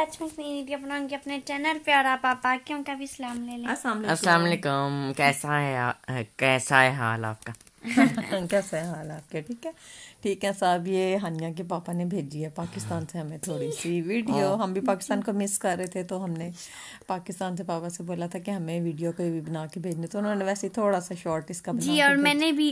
अपना उनके अपने चैनल पे और आप पापा सलाम ले लें अस्सलाम वालेकुम कैसा है कैसा है हाल आपका कैसे हाल आपके ठीक है ठीक है साहब ये हानिया के पापा ने भेजी है पाकिस्तान से हमें थोड़ी सी वीडियो हाँ। हम भी पाकिस्तान को मिस कर रहे थे तो हमने पाकिस्तान से पापा से बोला था कि हमें वीडियो कोई भी बना के भेजने तो उन्होंने वैसे थोड़ा सा शॉर्ट इसका बना जी और मैंने भी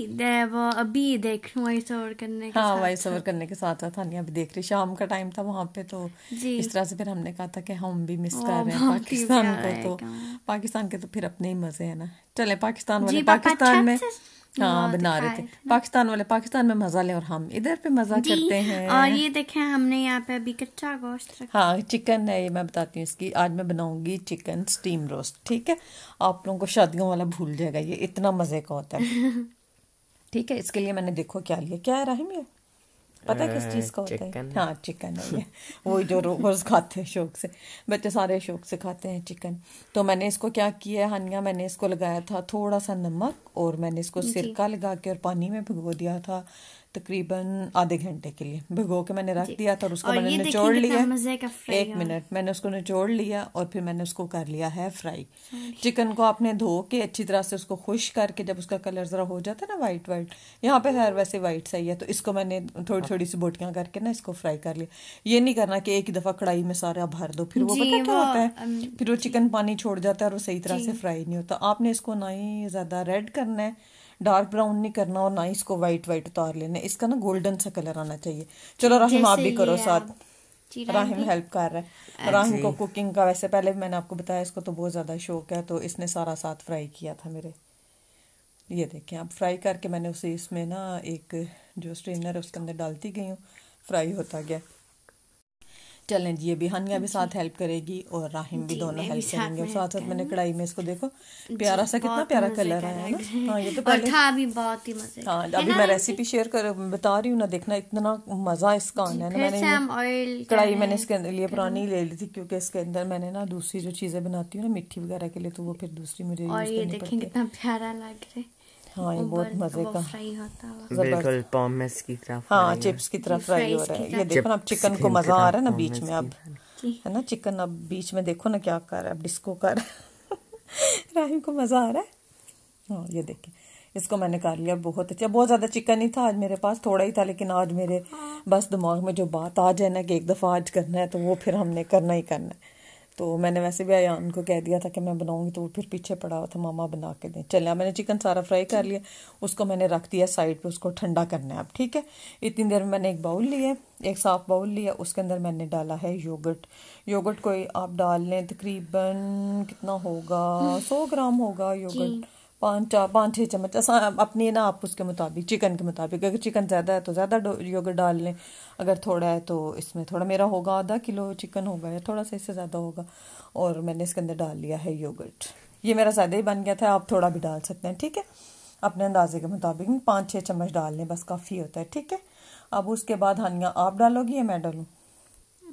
वो अभी देख वॉइस ओवर करने के हाँ वॉइस ओवर करने के साथ साथ हानिया भी देख रही शाम का टाइम था वहाँ पे तो इस तरह से फिर हमने कहा था कि हम भी मिस कर रहे हैं पाकिस्तान को तो पाकिस्तान के तो फिर अपने ही मजे है ना चले पाकिस्तान वाले पाकिस्तान अच्छा में हाँ, हाँ बना रहे थे पाकिस्तान वाले पाकिस्तान में मजा ले और हम इधर पे मजा करते हैं और ये देखें हमने यहाँ पे अभी कच्चा गोश्त हाँ चिकन है ये मैं बताती हूँ इसकी आज मैं बनाऊंगी चिकन स्टीम रोस्ट ठीक है आप लोगों को शादियों वाला भूल जाएगा ये इतना मज़े का होता है ठीक है इसके लिए मैंने देखो क्या लिया क्या है राहिम ये पता है किस चीज़ का होता है हाँ चिकन है वो जो रोज़ खाते हैं शौक से बच्चे सारे शौक से खाते हैं चिकन तो मैंने इसको क्या किया हनिया मैंने इसको लगाया था थोड़ा सा नमक और मैंने इसको सिरका लगा के और पानी में भिगो दिया था तकरीबन आधे घंटे के लिए भिगो के मैंने रख दिया था और उसको और मैंने निचोड़ लिया एक मिनट मैंने उसको निचोड़ लिया और फिर मैंने उसको कर लिया है फ्राई चिकन को आपने धो के अच्छी तरह से उसको खुश करके जब उसका कलर ज़रा हो जाता है ना वाइट वाइट यहाँ पे हर वैसे वाइट सही है तो इसको मैंने थोड़ी थोड़ी सी बोटियाँ करके ना इसको फ्राई कर लिया ये नहीं करना की एक दफ़ा कढ़ाई में सारा भर दो फिर वो पता क्या होता है फिर वो चिकन पानी छोड़ जाता है और वो सही तरह से फ्राई नहीं होता आपने इसको ना ही ज़्यादा रेड करना है डार्क ब्राउन नहीं करना और ना इसको वाइट वाइट उतार लेना इसका ना गोल्डन सा कलर आना चाहिए चलो राहिम आप भी करो साथ राहिम हेल्प कर रहा है हाँ राहिम को कुकिंग का वैसे पहले भी मैंने आपको बताया इसको तो बहुत ज़्यादा शौक है तो इसने सारा साथ फ्राई किया था मेरे ये देखें आप फ्राई करके मैंने उसे इसमें ना एक जो स्ट्रेनर है उसके अंदर डालती गई हूँ फ्राई होता गया चलें जी ये भी भी साथ हेल्प करेगी और राहिम भी दोनों हेल्प करेंगे और साथ साथ मैंने कढ़ाई में इसको देखो प्यारा सा कितना प्यारा कलर आया है हाँ ये तो था अभी बहुत ही मजे हाँ अभी मैं रेसिपी शेयर कर बता रही हूँ ना देखना इतना मजा इसका आना है मैंने कढ़ाई मैंने इसके लिए पुरानी ले ली थी क्योंकि इसके अंदर मैंने ना दूसरी जो चीजें बनाती हूँ ना मिट्टी वगैरह के लिए तो वो फिर दूसरी मुझे और ये देखें कितना प्यारा लग रहा है हाँ ये बहुत मजे का बिल्कुल पॉमेस की तरफ हाँ चिप्स की तरफ फ्राई हो रहा है ये देखो ना अब चिकन को मजा आ रहा है ना बीच में अब है ना चिकन अब बीच में देखो ना क्या कर रहा है अब डिस्को कर राहिम को मजा आ रहा है हाँ ये देखे इसको मैंने कर लिया बहुत अच्छा बहुत ज़्यादा चिकन ही था आज मेरे पास थोड़ा ही था लेकिन आज मेरे हाँ। बस दिमाग में जो बात आ जाए ना कि एक दफ़ा आज करना है तो वो फिर हमने करना ही करना है तो मैंने वैसे भी आया उनको कह दिया था कि मैं बनाऊंगी तो वो फिर पीछे पड़ा हुआ था मामा बना के दें चलिए मैंने चिकन सारा फ्राई कर लिया उसको मैंने रख दिया साइड पे उसको ठंडा करना है अब ठीक है इतनी देर में मैंने एक बाउल लिया एक साफ़ बाउल लिया उसके अंदर मैंने डाला है योगर्ट योगर्ट कोई आप डाल लें तकरीबन कितना होगा सौ ग्राम होगा योगर्ट पाँचा पाँच छः चम्मच असा अपने ना आप उसके मुताबिक चिकन के मुताबिक अगर चिकन ज़्यादा है तो ज़्यादा योगर्ट डाल लें अगर थोड़ा है तो इसमें थोड़ा मेरा होगा आधा किलो चिकन होगा या थोड़ा सा इससे ज़्यादा होगा और मैंने इसके अंदर डाल लिया है योगर्ट ये मेरा ज़्यादा ही बन गया था आप थोड़ा भी डाल सकते हैं ठीक है अपने अंदाजे के मुताबिक पाँच छः चम्मच डाल लें बस काफ़ी होता है ठीक है अब उसके बाद हनिया आप डालोगी या मैं डालूँ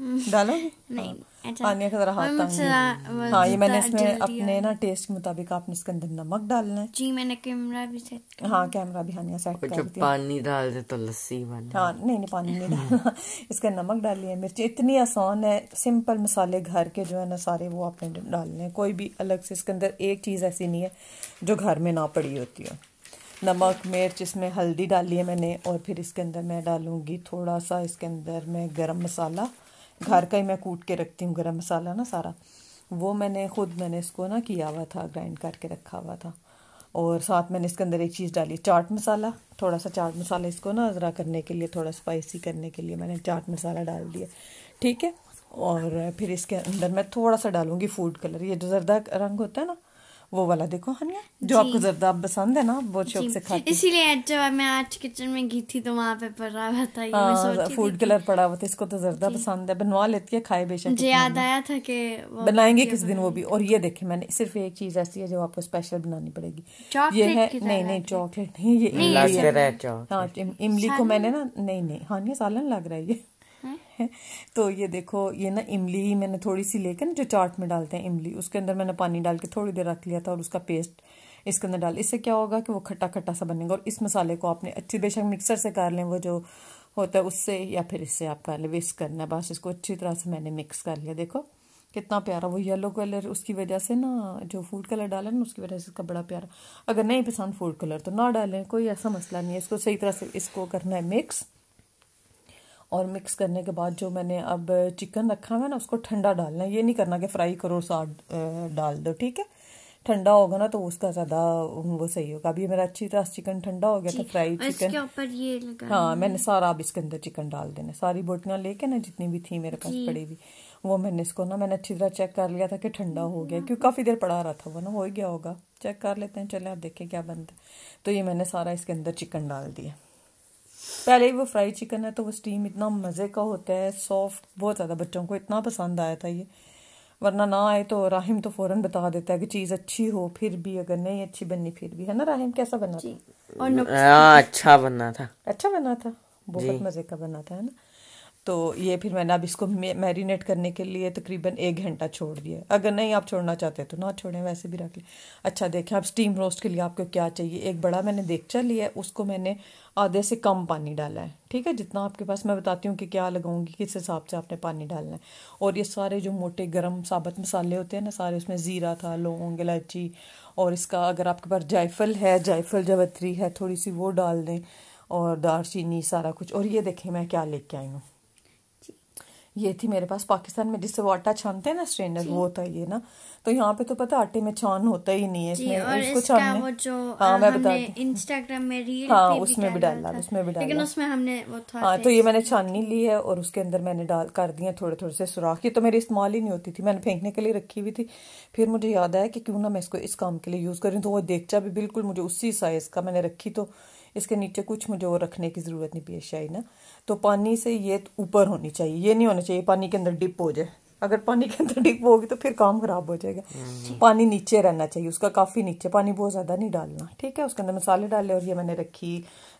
डालो नहीं अच्छा। का जरा हाथ हाँ ये मैंने इसमें अपने ना टेस्ट के मुताबिक आपने इसके अंदर नमक डालना है जी मैंने कैमरा भी सेट हाँ कैमरा भी हानिया सेट कर दिया पानी डाल दे तो लस्सी बन हाँ नहीं नहीं पानी नहीं डालना नमक डालिए मिर्ची इतनी आसान है सिंपल मसाले घर के जो है ना सारे वो आपने डालने कोई भी अलग से इसके अंदर एक चीज़ ऐसी नहीं है जो घर में ना पड़ी होती हो नमक मिर्च इसमें हल्दी डाली है मैंने और फिर इसके अंदर मैं डालूँगी थोड़ा सा इसके अंदर मैं गर्म मसाला घर का ही मैं कूट के रखती हूँ गरम मसाला ना सारा वो मैंने ख़ुद मैंने इसको ना किया हुआ था ग्राइंड करके रखा हुआ था और साथ मैंने इसके अंदर एक चीज़ डाली चाट मसाला थोड़ा सा चाट मसाला इसको ना ज़रा करने के लिए थोड़ा स्पाइसी करने के लिए मैंने चाट मसाला डाल दिया ठीक है और फिर इसके अंदर मैं थोड़ा सा डालूँगी फूड कलर ये जो जरदा रंग होता है ना वो वाला देखो हनिया जो आपको जरदा पसंद है ना बहुत शौक से खाती इसीलिए जब मैं आज किचन में गई थी तो वहाँ पे पड़ा हुआ था फूड हाँ, कलर पड़ा हुआ था इसको तो जरदा पसंद है बनवा लेती है खाए बेशक मुझे याद आया था कि बनाएंगे किस दिन वो भी और ये देखे मैंने सिर्फ एक चीज ऐसी है जो आपको स्पेशल बनानी पड़ेगी ये है नहीं नहीं चॉकलेट नहीं ये इमली है हाँ, इमली को मैंने ना नहीं नहीं हानिया सालन लग रहा है ये तो ये देखो ये ना इमली ही मैंने थोड़ी सी लेकर ना जो चाट में डालते हैं इमली उसके अंदर मैंने पानी डाल के थोड़ी देर रख लिया था और उसका पेस्ट इसके अंदर डाल इससे क्या होगा कि वो खट्टा खट्टा सा बनेगा और इस मसाले को आपने अच्छी बेशक मिक्सर से कर लें वो जो होता है उससे या फिर इससे आप कर लें वेस्ट करना है बस इसको अच्छी तरह से मैंने मिक्स कर लिया देखो कितना प्यारा वो येलो कलर उसकी वजह से ना जो फूड कलर डाला ना उसकी वजह से इसका बड़ा प्यारा अगर नहीं पसंद फूड कलर तो ना डालें कोई ऐसा मसला नहीं है इसको सही तरह से इसको करना है मिक्स और मिक्स करने के बाद जो मैंने अब चिकन रखा हुआ है ना उसको ठंडा डालना है ये नहीं करना कि फ्राई करो साथ डाल दो ठीक है ठंडा होगा ना तो उसका ज्यादा वो सही होगा अभी मेरा अच्छी तरह चिकन ठंडा हो गया था फ्राई चिकन ऊपर ये लगा हाँ मैंने सारा अब इसके अंदर चिकन डाल देना सारी बोटियाँ लेके ना जितनी भी थी मेरे पास पड़ी हुई वो मैंने इसको ना मैंने अच्छी तरह चेक कर लिया था कि ठंडा हो गया क्योंकि काफ़ी देर पड़ा रहा था वो ना हो ही गया होगा चेक कर लेते हैं चले आप देखें क्या बनता है तो ये मैंने सारा इसके अंदर चिकन डाल दिया पहले ही वो फ्राई चिकन है तो वो स्टीम इतना मज़े का होता है सॉफ्ट बहुत ज़्यादा बच्चों को इतना पसंद आया था ये वरना ना आए तो राहिम तो फौरन बता देता है कि चीज़ अच्छी हो फिर भी अगर नहीं अच्छी बननी फिर भी है ना राहिम कैसा बना था हाँ, अच्छा बना था अच्छा बना था बहुत मज़े का बना था है ना तो ये फिर मैंने अब इसको मैरिनेट करने के लिए तकरीबन एक घंटा छोड़ दिया अगर नहीं आप छोड़ना चाहते तो ना छोड़ें वैसे भी रख लें अच्छा देखें आप स्टीम रोस्ट के लिए आपको क्या चाहिए एक बड़ा मैंने देगचा लिया है उसको मैंने आधे से कम पानी डाला है ठीक है जितना आपके पास मैं बताती हूँ कि क्या लगाऊंगी किस हिसाब से आपने पानी डालना है और ये सारे जो मोटे गर्म साबत मसाले होते हैं ना सारे उसमें ज़ीरा था लौंग इलायची और इसका अगर आपके पास जायफल है जायफल जवत्री है थोड़ी सी वो डाल दें और दारचीनी सारा कुछ और ये देखें मैं क्या लेके आई हूँ ये थी मेरे पास पाकिस्तान में जिससे वो आटा छानते हैं ना स्ट्रेनर वो था ये ना तो यहाँ पे तो पता आटे में छान होता ही नहीं है इसमें और इसको छानने हाँ मैं बता इंस्टाग्राम में रील हाँ उसमें भी डाला उसमें भी डाला लेकिन उसमें हमने वो था हाँ तो ये मैंने छाननी ली है और उसके अंदर मैंने डाल कर दिया थोड़े थोड़े से सुराख ये तो मेरी इस्तेमाल ही नहीं होती थी मैंने फेंकने के लिए रखी हुई थी फिर मुझे याद आया कि क्यों ना मैं इसको इस काम के लिए यूज़ करूँ तो वो देखचा भी बिल्कुल मुझे उसी साइज़ का मैंने रखी तो इसके नीचे कुछ मुझे और रखने की ज़रूरत नहीं पेश आई ना तो पानी से ये ऊपर होनी चाहिए ये नहीं होना चाहिए पानी के अंदर डिप हो जाए अगर पानी के अंदर डिप होगी तो फिर काम खराब हो जाएगा हम्म। पानी नीचे रहना चाहिए उसका काफ़ी नीचे पानी बहुत ज़्यादा नहीं डालना ठीक है उसके अंदर मसाले डाले और ये मैंने रखी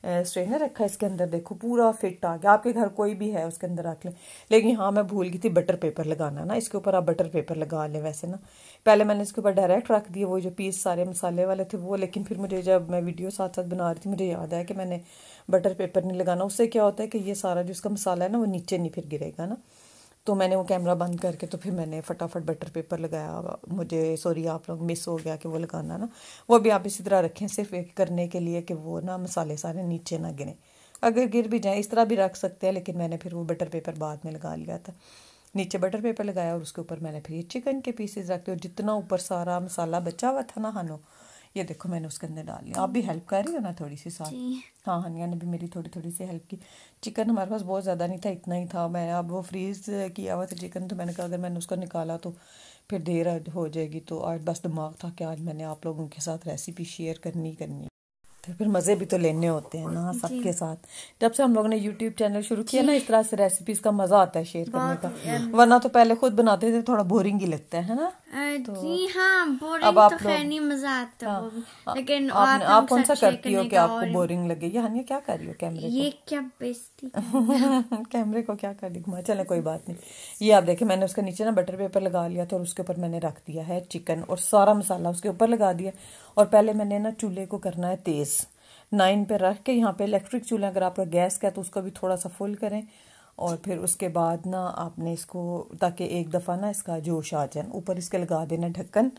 स्ट्रेनर रखा इसके अंदर देखो पूरा फिट आ गया आपके घर कोई भी है उसके अंदर रख लें लेकिन हाँ मैं भूल गई थी बटर पेपर लगाना ना इसके ऊपर आप बटर पेपर लगा लें वैसे ना पहले मैंने इसके ऊपर डायरेक्ट रख दिया वो जो पीस सारे मसाले वाले थे वो लेकिन फिर मुझे जब मैं वीडियो साथ साथ बना रही थी मुझे याद आया कि मैंने बटर पेपर नहीं लगाना उससे क्या होता है कि ये सारा जो इसका मसाला है ना वो नीचे नहीं फिर गिरेगा ना तो मैंने वो कैमरा बंद करके तो फिर मैंने फटाफट बटर पेपर लगाया मुझे सॉरी आप लोग मिस हो गया कि वो लगाना ना वो भी आप इसी तरह रखें सिर्फ एक करने के लिए कि वो ना मसाले सारे नीचे ना गिरें अगर गिर भी जाए इस तरह भी रख सकते हैं लेकिन मैंने फिर वो बटर पेपर बाद में लगा लिया था नीचे बटर पेपर लगाया और उसके ऊपर मैंने फिर ये चिकन के पीसेज रखे और जितना ऊपर सारा मसाला बचा हुआ था ना हानो ये देखो मैंने उसके अंदर डाल लिया आप भी हेल्प कर रही हो ना थोड़ी सी साथ हाँ हनिया ने भी मेरी थोड़ी थोड़ी सी हेल्प की चिकन हमारे पास बहुत ज़्यादा नहीं था इतना ही था मैं अब वो फ्रीज़ किया हुआ था चिकन तो मैंने कहा अगर मैंने उसको निकाला तो फिर देर हो जाएगी तो आज बस दिमाग था कि आज मैंने आप लोगों के साथ रेसिपी शेयर करनी करनी तो फिर मज़े भी तो लेने होते हैं ना सबके साथ जब से हम लोगों ने यूट्यूब चैनल शुरू किया ना इस तरह से रेसिपीज़ का मज़ा आता है शेयर करने का वरना तो पहले खुद बनाते थे थोड़ा बोरिंग ही लगता है ना तो जी हाँ बोरिंग तो खैर मजा आता तो हाँ, लेकिन आप, आप कौन सा करती हो कि आपको बोरिंग लगे ये हानिया क्या कर रही हो कैमरे ये को? क्या बेइज्जती कैमरे को क्या कर दी घुमा हाँ, चले कोई बात नहीं ये आप देखे मैंने उसके नीचे ना बटर पेपर लगा लिया था और उसके ऊपर मैंने रख दिया है चिकन और सारा मसाला उसके ऊपर लगा दिया और पहले मैंने ना चूल्हे को करना है तेज़ नाइन पे रख के यहाँ पे इलेक्ट्रिक चूल्हा अगर आपका गैस का है तो उसको भी थोड़ा सा फुल करें और फिर उसके बाद ना आपने इसको ताकि एक दफ़ा ना इसका जोश आ जाए ऊपर इसके लगा देना ढक्कन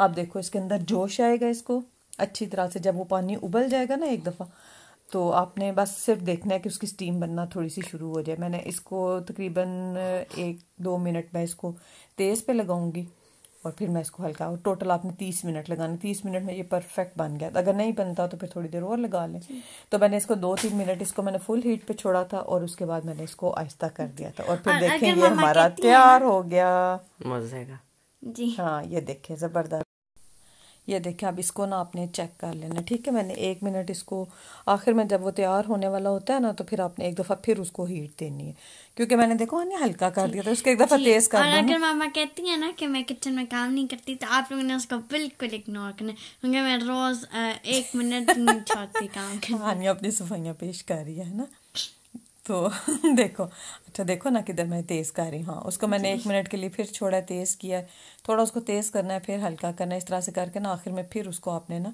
आप देखो इसके अंदर जोश आएगा इसको अच्छी तरह से जब वो पानी उबल जाएगा ना एक दफ़ा तो आपने बस सिर्फ देखना है कि उसकी स्टीम बनना थोड़ी सी शुरू हो जाए मैंने इसको तकरीबन एक दो मिनट में इसको तेज़ पे लगाऊंगी और फिर मैं इसको हल्का टोटल आपने तीस मिनट लगाना तीस मिनट में ये परफेक्ट बन गया अगर नहीं बनता तो फिर थोड़ी देर और लगा लें तो मैंने इसको दो तीन मिनट इसको मैंने फुल हीट पे छोड़ा था और उसके बाद मैंने इसको आहिस्ता कर दिया था और फिर देखें ये हमारा तैयार हो गया मजेगा जी हाँ ये देखें जबरदस्त ये देखें अब इसको ना आपने चेक कर लेना ठीक है मैंने एक मिनट इसको आखिर में जब वो तैयार होने वाला होता है ना तो फिर आपने एक दफ़ा फिर उसको हीट देनी है क्योंकि मैंने देखो मैंने हाँ, हल्का कर दिया था उसको एक दफ़ा तेज़ कर और अगर मामा कहती है ना कि मैं किचन में काम नहीं करती तो आप लोगों ने उसको बिल्कुल इग्नोर करना क्योंकि मैं रोज़ एक मिनट नहीं छोड़ती काम हाँ, करना अपनी सफाइयाँ पेश कर रही है ना तो देखो अच्छा देखो ना किधर मैं तेज़ कर रही हूँ हाँ उसको मैंने एक मिनट के लिए फिर छोड़ा तेज़ किया थोड़ा उसको तेज़ करना है फिर हल्का करना है इस तरह से करके ना आखिर में फिर उसको आपने ना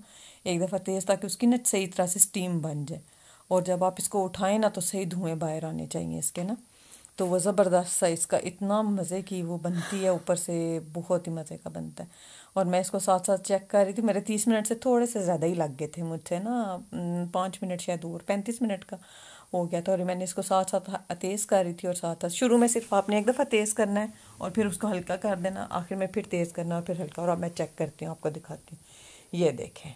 एक दफ़ा तेज़ ताकि उसकी ना सही तरह से स्टीम बन जाए और जब आप इसको उठाएं ना तो सही धुएँ बाहर आने चाहिए इसके ना तो वो ज़बरदस्त सा इसका इतना मज़े की वो बनती है ऊपर से बहुत ही मज़े का बनता है और मैं इसको साथ साथ चेक कर रही थी मेरे तीस मिनट से थोड़े से ज़्यादा ही लग गए थे मुझसे ना पाँच मिनट शायद और पैंतीस मिनट का हो गया था और मैंने इसको साथ साथ तेज़ कर रही थी और साथ साथ शुरू में सिर्फ आपने एक दफ़ा तेज़ करना है और फिर उसको हल्का कर देना आखिर में फिर तेज़ करना और फिर हल्का और अब मैं चेक करती हूँ आपको दिखाती हूँ ये देखें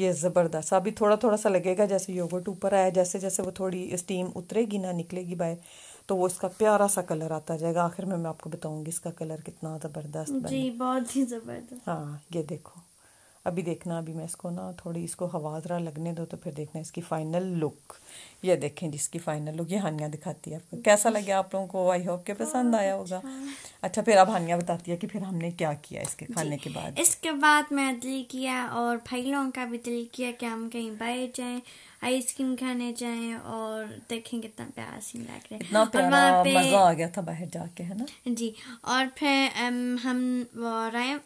ये ज़बरदस्त अभी थोड़ा थोड़ा सा लगेगा जैसे योगर्ट ऊपर आया जैसे जैसे वो थोड़ी स्टीम उतरेगी ना निकलेगी बाय तो वो इसका प्यारा सा कलर आता जाएगा आखिर में मैं आपको बताऊंगी इसका कलर कितना ज़बरदस्त जी बहुत ही ज़बरदस्त हाँ ये देखो अभी देखना अभी मैं इसको ना थोड़ी इसको हवा ज़रा लगने दो तो फिर देखना इसकी फ़ाइनल लुक ये देखें जिसकी फ़ाइनल लुक ये हानिया दिखाती है आपको कैसा लगे आप लोगों को आई होप के पसंद हाँ, आया होगा अच्छा, अच्छा फिर अब हानिया बताती है कि फिर हमने क्या किया इसके खाने के बाद इसके बाद मैं दिल किया और भाई लोगों का भी दिल किया कि हम कहीं बैठ जाए आइसक्रीम खाने जाए और देखें कितना प्यारा सीन लग रहा है इतना प्यारा पे, मजा आ गया था बाहर जाके है ना जी और फिर हम वो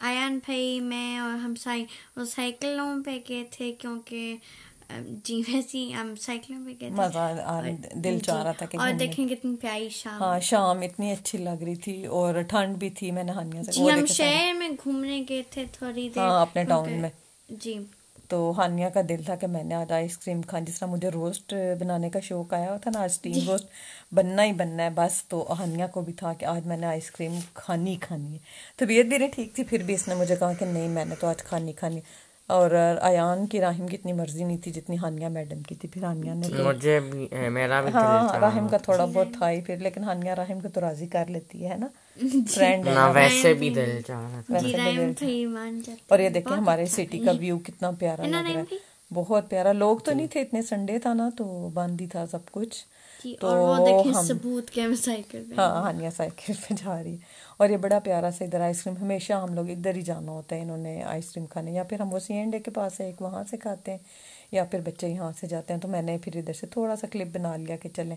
आयान भाई मैं और हम साई वो साइकिलों पे गए थे क्योंकि जी वैसे ही हम साइकिलों पे गए थे मज़ा दिल चाह रहा था कि और देखें कितनी प्यारी शाम हाँ शाम इतनी अच्छी लग रही थी और ठंड भी थी मैं नहाने से जी हम शहर में घूमने गए थे थोड़ी हाँ, देर हाँ अपने टाउन में जी तो हानिया का दिल था कि मैंने आज आइसक्रीम खा जिस तरह मुझे रोस्ट बनाने का शौक आया था ना आज स्टीम रोस्ट बनना ही बनना है बस तो हानिया को भी था कि आज मैंने आइसक्रीम खानी खानी है तबीयत नहीं ठीक थी फिर भी इसने मुझे कहा कि नहीं मैंने तो आज खानी खानी और अयान की राहिम की इतनी मर्जी नहीं थी जितनी हानिया मैडम की थी फिर हानिया ने मुझे भी, मेरा भी हाँ राहिम का थोड़ा बहुत था ही फिर लेकिन हानिया राहिम को तो राज़ी कर लेती है ना फ्रेंड ना वैसे भी दिल चाह रहा था और ये देखें हमारे सिटी का व्यू कितना प्यारा लग रहा है बहुत प्यारा लोग तो नहीं थे इतने संडे था ना तो बंद ही था सब कुछ तो हम हाँ हानिया साइकिल पे जा रही है और ये बड़ा प्यारा सा इधर आइसक्रीम हमेशा हम लोग इधर ही जाना होता है इन्होंने आइसक्रीम खाने या फिर हम वो सी एंड के पास है एक वहाँ से खाते हैं या फिर बच्चे यहाँ से जाते हैं तो मैंने फिर इधर से थोड़ा सा क्लिप बना लिया कि चलें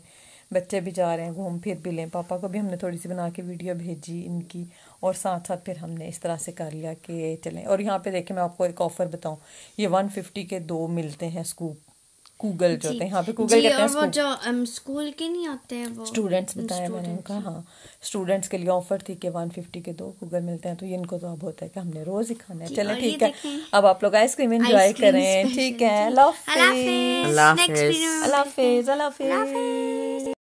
बच्चे भी जा रहे हैं घूम फिर भी लें पापा को भी हमने थोड़ी सी बना के वीडियो भेजी इनकी और साथ साथ फिर हमने इस तरह से कर लिया कि चलें और यहाँ पे देखें मैं आपको एक ऑफ़र बताऊँ ये वन फिफ्टी के दो मिलते हैं स्कूप गूगल जो होते हैं यहाँ पे गूगल कहते हैं स्कूल um, के नहीं आते हैं वो स्टूडेंट्स बताया मैंने उनका हाँ स्टूडेंट्स के लिए ऑफर थी कि वन फिफ्टी के दो गूगल मिलते हैं तो ये इनको तो अब होता है कि हमने रोज ही खाना है चले ठीक है अब आप लोग आइसक्रीम एंजॉय करें ठीक है अल्लाह हाफिज अल्लाह हाफिज अल्लाह हाफिज